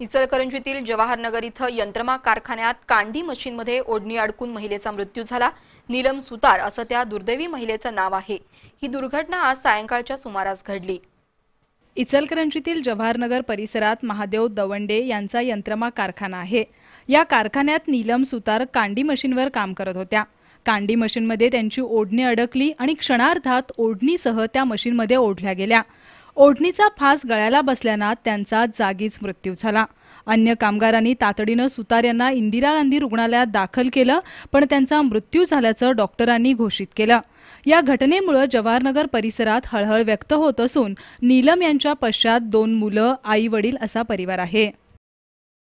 इचलकरंजीतील जवाहरनगर इथं यंत्रमा कारखान्यात कांडी मशीनमध्ये ओढणी अडकून महिलेचा मृत्यू झाला नीलम सुतार असं त्या दुर्दैवी महिलेचं नाव आहे ही दुर्घटना आज सायंकाळच्या सुमारास घडली इचलकरंजीतील जवाहरनगर परिसरात महादेव दवंडे यांचा यंत्रमा कारखाना आहे या कारखान्यात नीलम सुतार कांडी मशीनवर काम करत होत्या कांडी मशीनमध्ये त्यांची ओढणी अडकली आणि क्षणार्धात ओढणीसह त्या मशीनमध्ये ओढल्या गेल्या ओढणीचा फास गळ्याला बसल्यानं त्यांचा जागीच मृत्यू झाला अन्य कामगारांनी तातडीनं सुतार यांना इंदिरा गांधी रुग्णालयात दाखल केलं पण त्यांचा मृत्यू झाल्याचं डॉक्टरांनी घोषित केलं या घटनेमुळं जवाहरनगर परिसरात हळहळ व्यक्त होत असून नीलम यांच्या पश्चात दोन मुलं आई वडील असा परिवार आहे